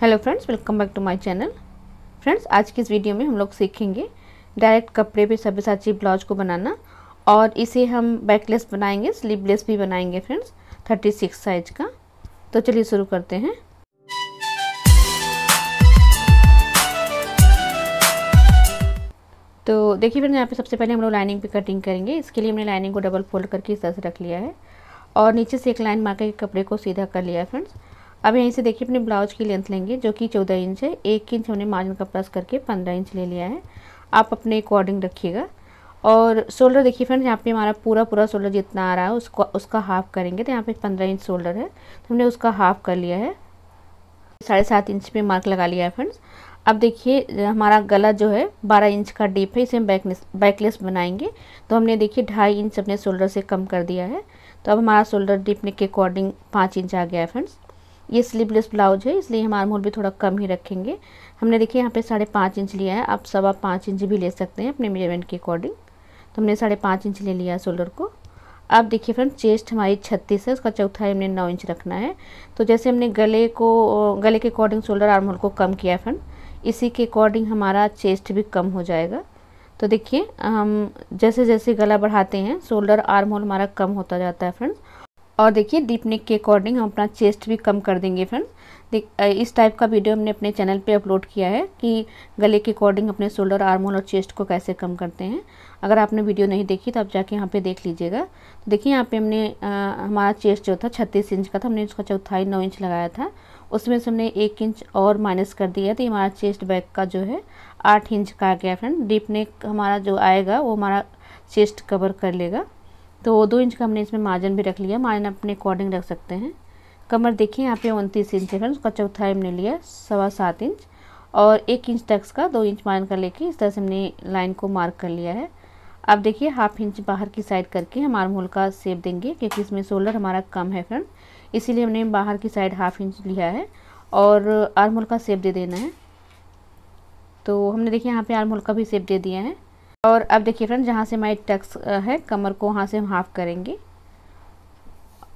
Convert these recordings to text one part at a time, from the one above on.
hello friends welcome back to my channel friends आज की इस वीडियो में हम लोग सीखेंगे डायरेक्ट कपड़े पे सभी साची ब्लाउज को बनाना और इसे हम बैकलेस बनाएंगे स्लीवलेस भी बनाएंगे फ्रेंड्स 36 साइज का तो चलिए शुरू करते हैं तो देखिए फ्रेंड्स यहाँ पे सबसे पहले हम लोग लाइनिंग पे कटिंग करेंगे इसके लिए हमने लाइनिंग को डबल फोल्ड करके इस तरह से रख लिया है और नीचे से एक लाइन मार के कपड़े को सीधा कर लिया है फ्रेंड्स अब यहीं से देखिए अपने ब्लाउज की लेंथ लेंगे जो कि चौदह इंच है एक इंच हमने मार्जिन का प्लस करके पंद्रह इंच ले लिया है आप अपने अकॉर्डिंग रखिएगा और शोल्डर देखिए फ्रेंड्स यहाँ पे हमारा पूरा पूरा शोल्डर जितना आ रहा है उसको उसका हाफ करेंगे तो यहाँ पे पंद्रह इंच शोल्डर है तो हमने उसका हाफ कर लिया है साढ़े सात इंच पे मार्क लगा लिया है फ्रेंड्स अब देखिए हमारा गला जो है बारह इंच का डीप है इसे हम बैकनेस बैकलेस बनाएंगे तो हमने देखिए ढाई इंच अपने शोल्डर से कम कर दिया है तो अब हमारा शोल्डर डीप के अकॉर्डिंग पाँच इंच आ गया है फ्रेंड्स ये स्लीवलेस ब्लाउज है इसलिए हम आर्म होल भी थोड़ा कम ही रखेंगे हमने देखिए यहाँ पे साढ़े पाँच इंच लिया है आप सवा पाँच इंच भी ले सकते हैं अपने मेजरमेंट के अकॉर्डिंग तो हमने साढ़े पाँच इंच ले लिया है शोल्डर को अब देखिए फ्रेंड चेस्ट हमारी छत्तीस है उसका चौथाई हमने नौ इंच रखना है तो जैसे हमने गले को गले के अकॉर्डिंग शोल्डर आर्म होल को कम किया है फ्रेंड इसी के अकॉर्डिंग हमारा चेस्ट भी कम हो जाएगा तो देखिए हम जैसे जैसे गला बढ़ाते हैं शोल्डर आर्म होल हमारा कम होता जाता है फ्रेंड्स और देखिए डीप नेक के अकॉर्डिंग हम अपना चेस्ट भी कम कर देंगे फ्रेंड देख इस टाइप का वीडियो हमने अपने चैनल पे अपलोड किया है कि गले के अकॉर्डिंग अपने शोल्डर आर्मोल और चेस्ट को कैसे कम करते हैं अगर आपने वीडियो नहीं देखी तो आप जाके यहाँ पे देख लीजिएगा तो देखिए यहाँ पे हमने आ, हमारा चेस्ट जो था छत्तीस इंच का था हमने उसका चौथाई नौ इंच लगाया था उसमें से हमने एक इंच और माइनस कर दिया तो हमारा चेस्ट बैक का जो है आठ इंच का आ गया फ्रेंड डीप नेक हमारा जो आएगा वो हमारा चेस्ट कवर कर लेगा तो दो इंच का हमने इसमें मार्जिन भी रख लिया मार्जिन अपने अकॉर्डिंग रख सकते हैं कमर देखिए यहाँ पे उनतीस इंच है उसका चौथा हमने लिया सवा सात इंच और एक इंच तक का दो इंच मार्जिन का लेके इस तरह से हमने लाइन को मार्क कर लिया है अब देखिए हाफ इंच बाहर की साइड करके हम आर्म होल का सेप देंगे क्योंकि इसमें सोलर हमारा कम है फ्रेंड इसीलिए हमने बाहर की साइड हाफ इंच लिया है और आर्म होल का सेप दे देना है तो हमने देखिए यहाँ पे आर्म होल का भी सेप दे दिया है और अब देखिए फ्रेंड जहाँ से हमारी टक्स है कमर को वहाँ से हम हाफ़ करेंगे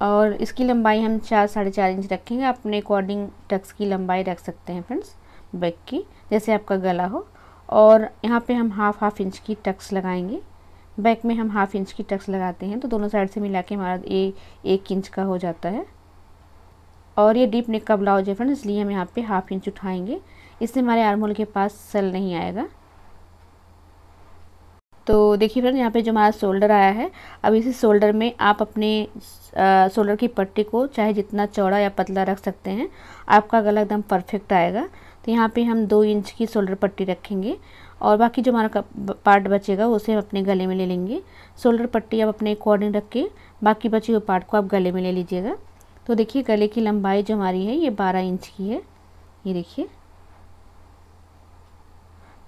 और इसकी लंबाई हम चार साढ़े चार इंच रखेंगे अपने अकॉर्डिंग टक्स की लंबाई रख सकते हैं फ्रेंड्स बैक की जैसे आपका गला हो और यहाँ पे हम हाफ हाफ इंच की टक्स लगाएंगे बैक में हम हाफ इंच की टक्स लगाते हैं तो दोनों साइड से मिला के हमारा ए एक इंच का हो जाता है और ये डीप नेक का ब्लाउज है फ्रेंड इसलिए हम यहाँ पर हाफ इंच उठाएँगे इससे हमारे आर्मोल के पास सल नहीं आएगा तो देखिए फ्रेंड यहाँ पे जो हमारा शोल्डर आया है अब इसी शोल्डर में आप अपने शोल्डर की पट्टी को चाहे जितना चौड़ा या पतला रख सकते हैं आपका गला एकदम परफेक्ट आएगा तो यहाँ पे हम दो इंच की शोल्डर पट्टी रखेंगे और बाकी जो हमारा पार्ट बचेगा उसे हम अपने गले में ले लेंगे शोल्डर पट्टी आप अपने अकॉर्डिंग रख के बाकी बचे हुए पार्ट को आप गले में ले लीजिएगा तो देखिए गले की लंबाई जो हमारी है ये बारह इंच की है ये देखिए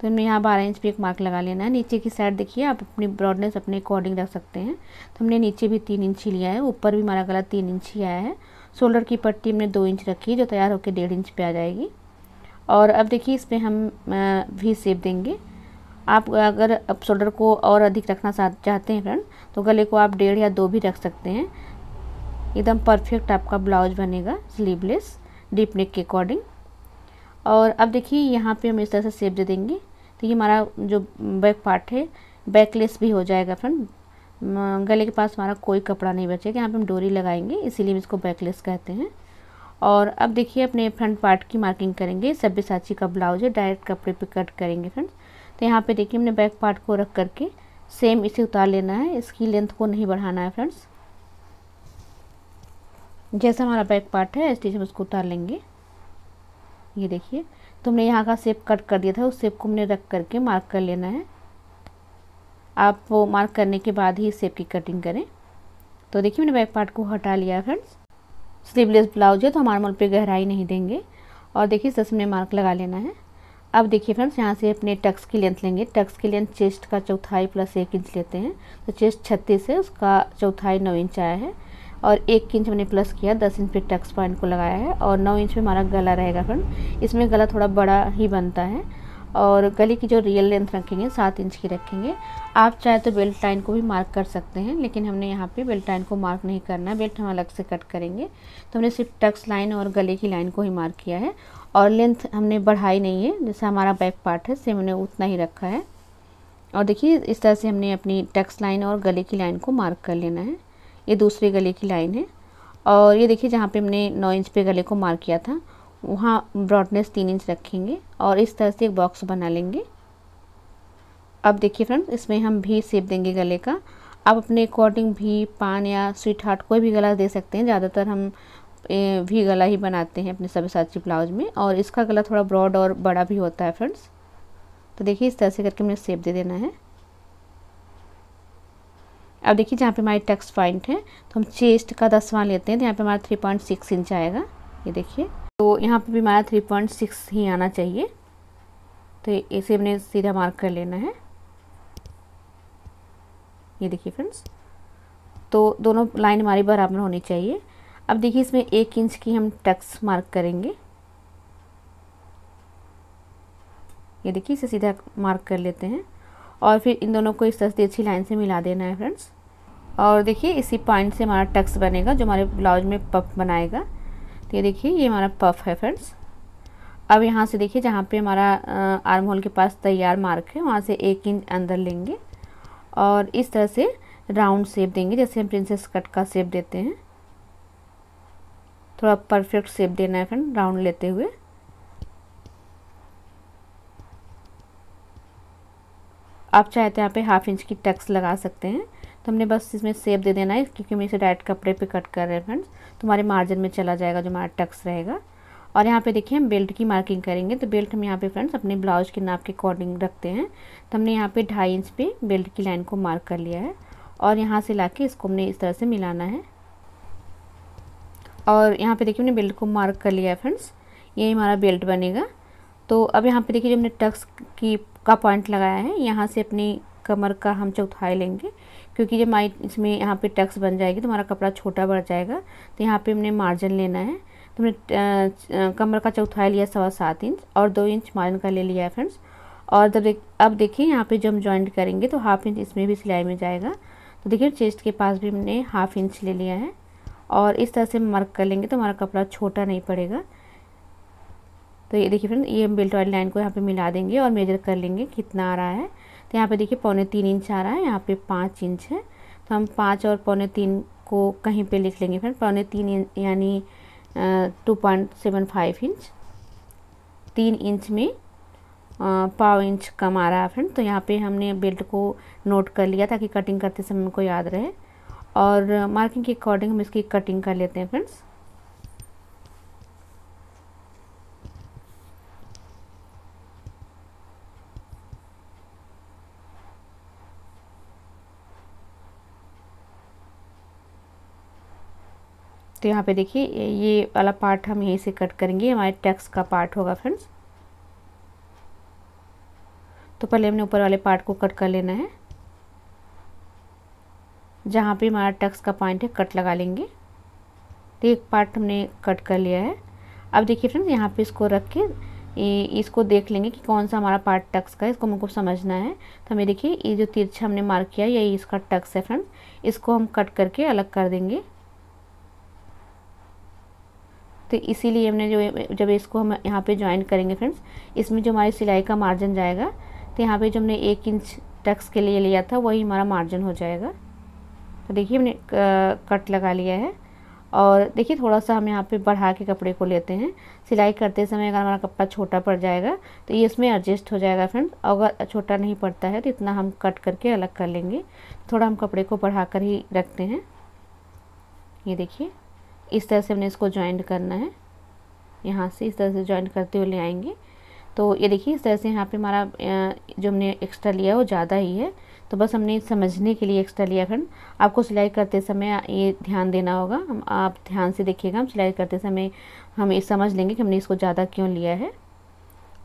तो हमें यहाँ बारह इंच पर एक मार्क लगा लेना है नीचे की साइड देखिए आप अपनी ब्रॉडनेस अपने अकॉर्डिंग रख सकते हैं तो हमने नीचे भी तीन इंच ही लिया है ऊपर भी हमारा गला तीन इंच ही आया है शोल्डर की पट्टी हमने दो इंच रखी है जो तैयार होकर डेढ़ इंच पर आ जाएगी और अब देखिए इसमें हम भी सेप देंगे आप अगर अब शोल्डर को और अधिक रखना चाहते हैं फ्रेंड तो गले को आप डेढ़ या दो भी रख सकते हैं एकदम परफेक्ट आपका ब्लाउज बनेगा स्लीवलेस डीप नेक के अकॉर्डिंग और अब देखिए यहाँ पे हम इस तरह से सेप दे देंगे तो ये हमारा जो बैक पार्ट है बैकलेस भी हो जाएगा फ्रेंड गले के पास हमारा कोई कपड़ा नहीं बचेगा यहाँ पे हम डोरी लगाएंगे इसीलिए हम इसको बैकलेस कहते हैं और अब देखिए अपने फ्रंट पार्ट की मार्किंग करेंगे सभ्य साची का ब्लाउज है डायरेक्ट कपड़े पे कट करेंगे फ्रेंड्स तो यहाँ पे देखिए हमने बैक पार्ट को रख करके सेम इसे उतार लेना है इसकी लेंथ को नहीं बढ़ाना है फ्रेंड्स जैसा हमारा बैक पार्ट है ऐसे हम उसको उतार लेंगे ये देखिए तुमने यहाँ का सेप कट कर दिया था उस सेप को हमने रख करके मार्क कर लेना है आप वो मार्क करने के बाद ही सेप की कटिंग करें तो देखिए मैंने बैक पार्ट को हटा लिया है फ्रेंड्स स्लीवलेस ब्लाउज है तो हमारे मोल पे गहराई नहीं देंगे और देखिए इससे हमने मार्क लगा लेना है अब देखिए फ्रेंड्स यहाँ से अपने टक्स की लेंथ लेंगे टक्स की लेंथ चेस्ट का चौथाई प्लस एक इंच लेते हैं तो चेस्ट छत्तीस है उसका चौथाई नौ इंच आया है और एक इंच मैंने प्लस किया दस इंच पे टक्स पॉइंट को लगाया है और नौ इंच में हमारा गला रहेगा फ्रेंड इसमें गला थोड़ा बड़ा ही बनता है और गले की जो रियल लेंथ रखेंगे सात इंच की रखेंगे आप चाहे तो बेल्ट लाइन को भी मार्क कर सकते हैं लेकिन हमने यहाँ पे बेल्ट लाइन को मार्क नहीं करना है बेल्ट हम अलग से कट करेंगे तो हमने सिर्फ टक्स लाइन और गले की लाइन को ही मार्क किया है और लेंथ हमने बढ़ाई नहीं है जैसे हमारा बैक पार्ट है सेम हमने उतना ही रखा है और देखिए इस तरह से हमने अपनी टक्स लाइन और गले की लाइन को मार्क कर लेना है ये दूसरे गले की लाइन है और ये देखिए जहाँ पे हमने नौ इंच पे गले को मार्क किया था वहाँ ब्रॉडनेस तीन इंच रखेंगे और इस तरह से एक बॉक्स बना लेंगे अब देखिए फ्रेंड्स इसमें हम भी सेप देंगे गले का आप अपने अकॉर्डिंग भी पान या स्वीट हार्ट कोई भी गला दे सकते हैं ज़्यादातर हम भी गला ही बनाते हैं अपने सभी साथी ब्लाउज में और इसका गला थोड़ा ब्रॉड और बड़ा भी होता है फ्रेंड्स तो देखिए इस तरह से करके हमें सेप दे देना है अब देखिए जहाँ पे हमारे टक्स पॉइंट है तो हम चेस्ट का दसवां लेते हैं तो यहाँ पे हमारा थ्री पॉइंट सिक्स इंच आएगा ये देखिए तो यहाँ पे भी हमारा थ्री पॉइंट सिक्स ही आना चाहिए तो इसे हमने सीधा मार्क कर लेना है ये देखिए फ्रेंड्स तो दोनों लाइन हमारी बराबर होनी चाहिए अब देखिए इसमें एक इंच की हम टक्स मार्क करेंगे ये देखिए इसे सीधा मार्क कर लेते हैं और फिर इन दोनों को इस तरह से अच्छी लाइन से मिला देना है फ्रेंड्स और देखिए इसी पॉइंट से हमारा टक्स बनेगा जो हमारे ब्लाउज में पफ बनाएगा तो ये देखिए ये हमारा पफ है फ्रेंड्स अब यहाँ से देखिए जहाँ पे हमारा आर्म होल के पास तैयार मार्क है वहाँ से एक इंच अंदर लेंगे और इस तरह से राउंड शेप देंगे जैसे हम प्रिंसेस कट का शेप देते हैं थोड़ा परफेक्ट शेप देना है फ्रेंड राउंड लेते हुए आप चाहे तो यहाँ पे हाफ इंच की टक्स लगा सकते हैं तो हमने बस इसमें सेप दे देना है क्योंकि मैं इसे डायरेक्ट कपड़े पे कट कर रहे हैं फ्रेंड्स तुम्हारे मार्जिन में चला जाएगा जो हमारा टक्स रहेगा और यहाँ पे देखिए हम बेल्ट की मार्किंग करेंगे तो बेल्ट हम यहाँ पे फ्रेंड्स अपने ब्लाउज के नाप के अकॉर्डिंग रखते हैं तो हमने यहाँ पे ढाई इंच पे बेल्ट की लाइन को मार्क कर लिया है और यहाँ से ला के इसको हमने इस तरह से मिलाना है और यहाँ पर देखिए हमने बेल्ट को मार्क कर लिया है फ्रेंड्स ये हमारा बेल्ट बनेगा तो अब यहाँ पे देखिए जो हमने टक्स की का पॉइंट लगाया है यहाँ से अपनी कमर का हम चौथाई लेंगे क्योंकि जब हमारी इसमें यहाँ पे टक्स बन जाएगी तो हमारा कपड़ा छोटा बढ़ जाएगा तो यहाँ पे हमने मार्जिन लेना है तो हमने कमर का चौथाई लिया सवा सात इंच और दो इंच मार्जिन का ले लिया है फ्रेंड्स और जब देख अब देखिए यहाँ पे जो हम ज्वाइंट करेंगे तो हाफ इंच इसमें भी सिलाई में जाएगा तो देखिए चेस्ट के पास भी हमने हाफ इंच ले लिया है और इस तरह से मार्क कर लेंगे तो हमारा कपड़ा छोटा नहीं पड़ेगा तो ये देखिए फ्रेंड ये बेल्ट वाली लाइन को यहाँ पे मिला देंगे और मेजर कर लेंगे कितना आ रहा है तो यहाँ पे देखिए पौने तीन इंच आ रहा है यहाँ पे पाँच इंच है तो हम पाँच और पौने तीन को कहीं पे लिख लेंगे फ्रेंड पौने तीन यानी two point seven five inch तीन इंच में पाव इंच कम आ रहा है फ्रेंड तो यहाँ पर हमने बेल्ट को नोट कर लिया ताकि कटिंग करते समय उनको याद रहे और मार्किंग के अकॉर्डिंग हम इसकी कटिंग कर लेते हैं फ्रेंड्स तो यहाँ पे देखिए ये वाला पार्ट हम यहीं से कट करेंगे हमारे टैक्स का पार्ट होगा फ्रेंड्स तो पहले हमने ऊपर वाले पार्ट को कट कर लेना है जहाँ पे हमारा टैक्स का पॉइंट है कट लगा लेंगे तो एक पार्ट हमने कट कर लिया है अब देखिए फ्रेंड्स यहाँ पे इसको रख के इसको देख लेंगे कि कौन सा हमारा पार्ट टक्स का है इसको हमको समझना है तो हमें देखिए ये जो तिरछा हमने मार्क किया यही इसका टक्स है फ्रेंड्स इसको हम कट करके अलग कर देंगे तो इसीलिए हमने जो जब इसको हम यहाँ पे ज्वाइन करेंगे फ्रेंड्स इसमें जो हमारी सिलाई का मार्जिन जाएगा तो यहाँ पे जो हमने एक इंच टक्स के लिए लिया था वही हमारा मार्जिन हो जाएगा तो देखिए हमने कट लगा लिया है और देखिए थोड़ा सा हम यहाँ पे बढ़ा के कपड़े को लेते हैं सिलाई करते समय अगर हमारा कपड़ा छोटा पड़ जाएगा तो ये इसमें एडजस्ट हो जाएगा फ्रेंड्स अगर छोटा नहीं पड़ता है तो इतना हम कट करके अलग कर लेंगे थोड़ा हम कपड़े को बढ़ा कर ही रखते हैं ये देखिए इस तरह से हमने इसको ज्वाइंट करना है यहाँ से इस तरह से ज्वाइंट करते हुए ले आएंगे तो ये देखिए इस तरह से यहाँ पे हमारा जो हमने एक्स्ट्रा लिया है वो ज़्यादा ही है तो बस हमने समझने के लिए एक्स्ट्रा लिया फ्रेंड आपको सिलाई करते समय ये ध्यान देना होगा हम आप ध्यान से देखिएगा हम सिलाई करते समय हम ये समझ लेंगे कि हमने इसको ज़्यादा क्यों लिया है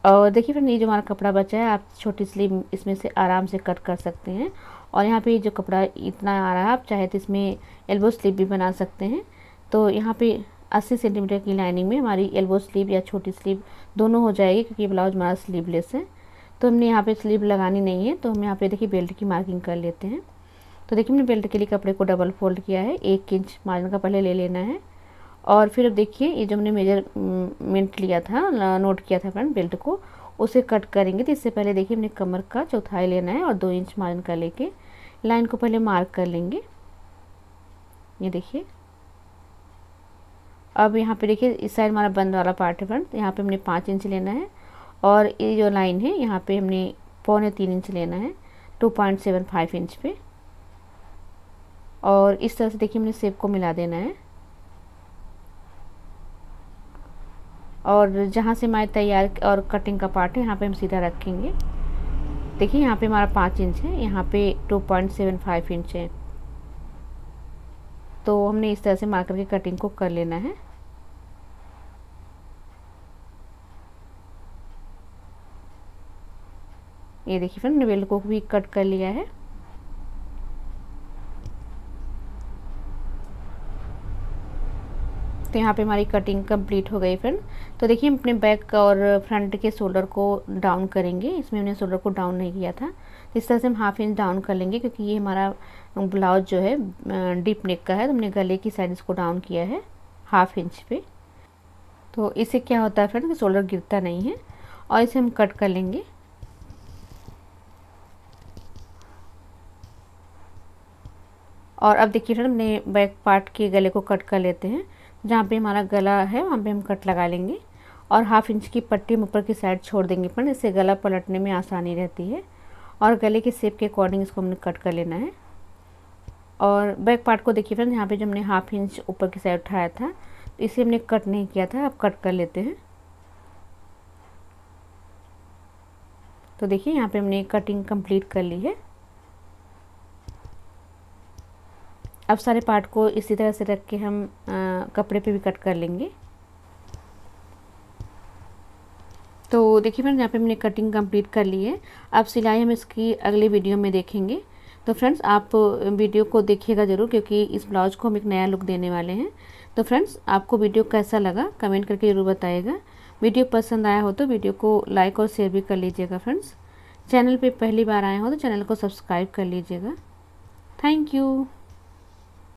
और देखिए फ्रेंड ये जो हमारा कपड़ा बचा है आप छोटी स्लीव इसमें से आराम से कट कर सकते हैं और यहाँ पर जो कपड़ा इतना आ रहा है आप चाहे तो इसमें एल्बो स्लीव भी बना सकते हैं तो यहाँ पे 80 सेंटीमीटर की लाइनिंग में हमारी एल्बो स्लीव या छोटी स्लीव दोनों हो जाएगी क्योंकि ब्लाउज हमारा स्लीवलेस है तो हमने यहाँ पे स्लीव लगानी नहीं है तो हम यहाँ पे देखिए बेल्ट की मार्किंग कर लेते हैं तो देखिए हमने बेल्ट के लिए कपड़े को डबल फोल्ड किया है एक इंच मार्जिन का पहले ले लेना है और फिर अब देखिए ये जो हमने मेजरमेंट mm, लिया था नोट किया था फ्रेंड बेल्ट को उसे कट करेंगे तो इससे पहले देखिए हमने कमर का चौथाई लेना है और दो इंच मार्जिन का लेके लाइन को पहले मार्क कर लेंगे ये देखिए अब यहाँ पे देखिए इस साइड हमारा बंद वाला पार्ट है फ्रेंड तो यहाँ पे हमने पाँच इंच लेना है और ये जो लाइन है यहाँ पे हमने पौने तीन इंच लेना है two point seven five inch पे और इस तरह से देखिए हमने सेब को मिला देना है और जहाँ से हमारे तैयार और कटिंग का पार्ट है यहाँ पे हम सीधा रखेंगे देखिए यहाँ पे हमारा पाँच इंच है यहाँ पे two point seven five inch है तो हमने इस तरह से मार्कर की कटिंग को कर लेना है ये देखिए फ्रेंड बेल को भी कट कर लिया है तो यहाँ पे हमारी कटिंग कंप्लीट हो गई फ्रेंड तो देखिए हम अपने बैक और फ्रंट के शोल्डर को डाउन करेंगे इसमें हमने शोल्डर को डाउन नहीं किया था तो इस तरह से हम हाफ इंच डाउन कर लेंगे क्योंकि ये हमारा ब्लाउज जो है डीप नेक का है तो हमने गले की साइड इसको डाउन किया है हाफ इंच पे तो इससे क्या होता है फ्रेंड कि शोल्डर गिरता नहीं है और इसे हम कट कर लेंगे और अब देखिए फिर हमने बैक पार्ट के गले को कट कर लेते हैं जहाँ पे हमारा गला है वहाँ पे हम कट लगा लेंगे और हाफ इंच की पट्टी हम ऊपर की साइड छोड़ देंगे पर इससे गला पलटने में आसानी रहती है और गले के सेप के अकॉर्डिंग इसको हमने कट कर लेना है और बैक पार्ट को देखिए फ्रेंड यहाँ पे जो हमने हाफ इंच ऊपर की साइड उठाया था तो इसे हमने कट नहीं किया था अब कट कर लेते हैं तो देखिए यहाँ पे हमने कटिंग कंप्लीट कर ली है अब सारे पार्ट को इसी तरह से रख के हम आ, कपड़े पे भी कट कर लेंगे तो देखिए फ्रेंड्स यहाँ पे हमने कटिंग कंप्लीट कर ली है अब सिलाई हम इसकी अगले वीडियो में देखेंगे तो फ्रेंड्स आप वीडियो को देखिएगा ज़रूर क्योंकि इस ब्लाउज को हम एक नया लुक देने वाले हैं तो फ्रेंड्स आपको वीडियो कैसा लगा कमेंट करके ज़रूर बताइएगा वीडियो पसंद आया हो तो वीडियो को लाइक और शेयर भी कर लीजिएगा फ्रेंड्स चैनल पे पहली बार आए हो तो चैनल को सब्सक्राइब कर लीजिएगा थैंक यू